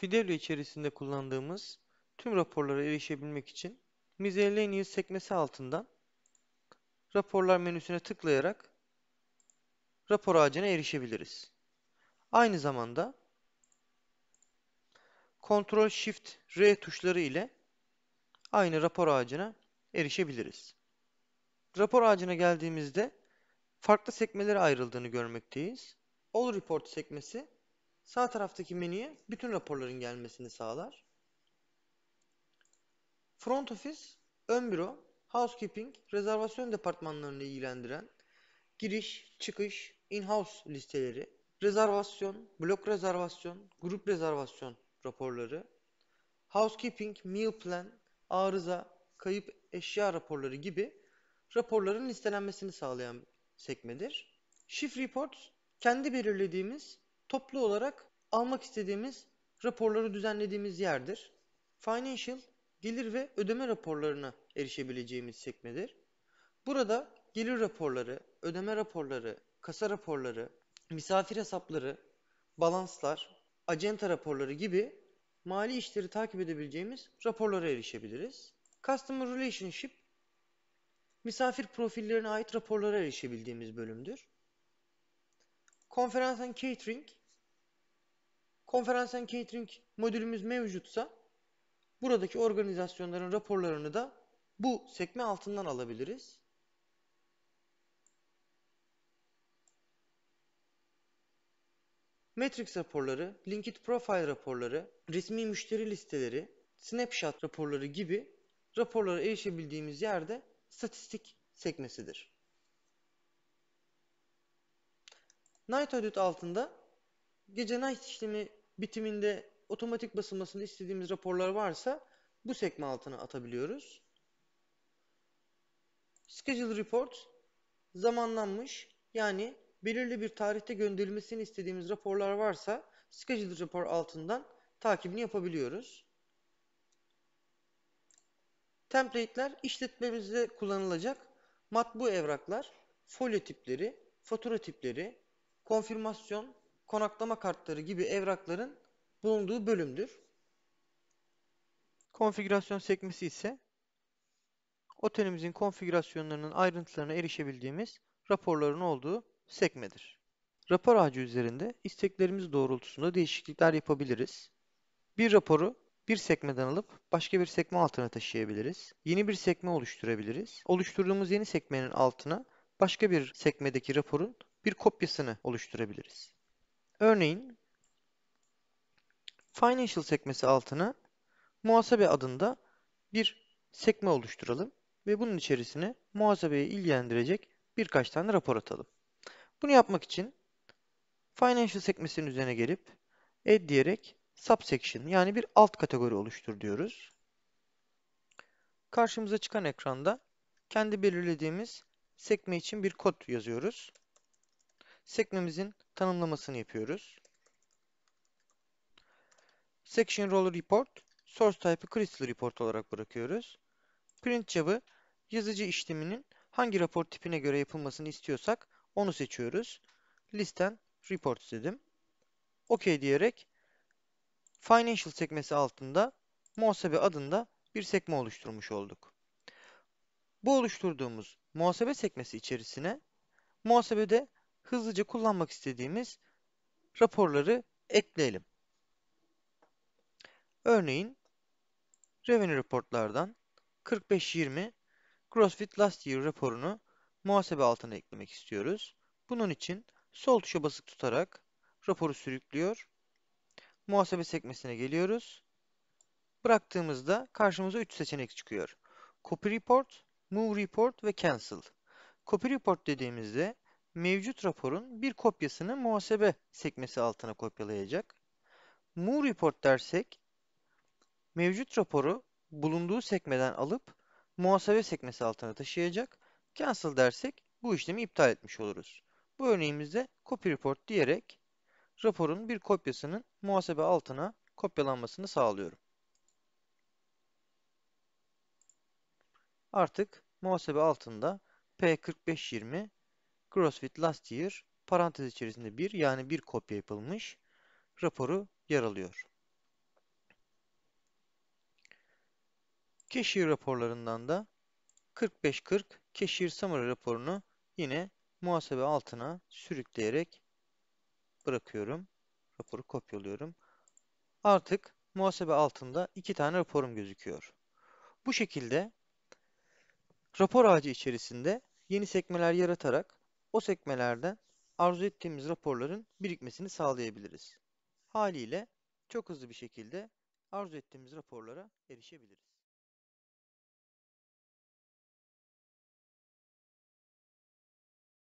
Fidelio içerisinde kullandığımız tüm raporlara erişebilmek için Miscellaneous sekmesi altından raporlar menüsüne tıklayarak rapor ağacına erişebiliriz. Aynı zamanda Ctrl Shift R tuşları ile aynı rapor ağacına erişebiliriz. Rapor ağacına geldiğimizde farklı sekmelere ayrıldığını görmekteyiz. All Report sekmesi Sağ taraftaki menüye bütün raporların gelmesini sağlar. Front Office, ön büro, housekeeping, rezervasyon departmanlarını ilgilendiren giriş, çıkış, in-house listeleri, rezervasyon, blok rezervasyon, grup rezervasyon raporları, housekeeping, meal plan, arıza, kayıp eşya raporları gibi raporların listelenmesini sağlayan sekmedir. Shift Reports kendi belirlediğimiz toplu olarak almak istediğimiz raporları düzenlediğimiz yerdir. Financial gelir ve ödeme raporlarına erişebileceğimiz sekmedir. Burada gelir raporları, ödeme raporları, kasa raporları, misafir hesapları, balanslar, acenta raporları gibi mali işleri takip edebileceğimiz raporlara erişebiliriz. Customer Relationship misafir profillerine ait raporlara erişebildiğimiz bölümdür. Konferans and Catering Konferans and Catering modülümüz mevcutsa buradaki organizasyonların raporlarını da bu sekme altından alabiliriz. Matrix raporları, Linked Profile raporları, resmi müşteri listeleri, snapshot raporları gibi raporlara erişebildiğimiz yerde statistik sekmesidir. Night Audit altında gece night işlemi bitiminde otomatik basılmasını istediğimiz raporlar varsa bu sekme altına atabiliyoruz. Schedule Report zamanlanmış yani belirli bir tarihte gönderilmesini istediğimiz raporlar varsa Schedule Report altından takibini yapabiliyoruz. Template'ler işletmemizde kullanılacak matbu evraklar, folyo tipleri, fatura tipleri, konfirmasyon, konaklama kartları gibi evrakların bulunduğu bölümdür. Konfigürasyon sekmesi ise otelimizin konfigürasyonlarının ayrıntılarına erişebildiğimiz raporların olduğu sekmedir. Rapor ağacı üzerinde isteklerimiz doğrultusunda değişiklikler yapabiliriz. Bir raporu bir sekmeden alıp başka bir sekme altına taşıyabiliriz. Yeni bir sekme oluşturabiliriz. Oluşturduğumuz yeni sekmenin altına başka bir sekmedeki raporun bir kopyasını oluşturabiliriz. Örneğin Financial sekmesi altına muhasebe adında bir sekme oluşturalım ve bunun içerisine muhasebeyi ilgilendirecek birkaç tane rapor atalım. Bunu yapmak için Financial sekmesinin üzerine gelip add diyerek subsection yani bir alt kategori oluştur diyoruz. Karşımıza çıkan ekranda kendi belirlediğimiz sekme için bir kod yazıyoruz. Sekmemizin tanımlamasını yapıyoruz. Section Role Report, Source Type'ı Crystal Report olarak bırakıyoruz. Print Job'ı yazıcı işleminin hangi rapor tipine göre yapılmasını istiyorsak onu seçiyoruz. Listen Report dedim. OK diyerek Financial sekmesi altında muhasebe adında bir sekme oluşturmuş olduk. Bu oluşturduğumuz muhasebe sekmesi içerisine muhasebede hızlıca kullanmak istediğimiz raporları ekleyelim. Örneğin Revenue Report'lardan 45-20 Last Year raporunu muhasebe altına eklemek istiyoruz. Bunun için sol tuşa basık tutarak raporu sürüklüyor. Muhasebe sekmesine geliyoruz. Bıraktığımızda karşımıza 3 seçenek çıkıyor. Copy Report, Move Report ve Cancel. Copy Report dediğimizde mevcut raporun bir kopyasını muhasebe sekmesi altına kopyalayacak. Mu report dersek mevcut raporu bulunduğu sekmeden alıp muhasebe sekmesi altına taşıyacak. Cancel dersek bu işlemi iptal etmiş oluruz. Bu örneğimizde copy report diyerek raporun bir kopyasının muhasebe altına kopyalanmasını sağlıyorum. Artık muhasebe altında P4520 CrossFit Last Year parantez içerisinde bir yani bir kopya yapılmış raporu yer alıyor. Cashier raporlarından da 4540 Cashier Summary raporunu yine muhasebe altına sürükleyerek bırakıyorum. Raporu kopyalıyorum. Artık muhasebe altında iki tane raporum gözüküyor. Bu şekilde rapor ağacı içerisinde yeni sekmeler yaratarak o sekmelerde arzu ettiğimiz raporların birikmesini sağlayabiliriz. Haliyle çok hızlı bir şekilde arzu ettiğimiz raporlara erişebiliriz.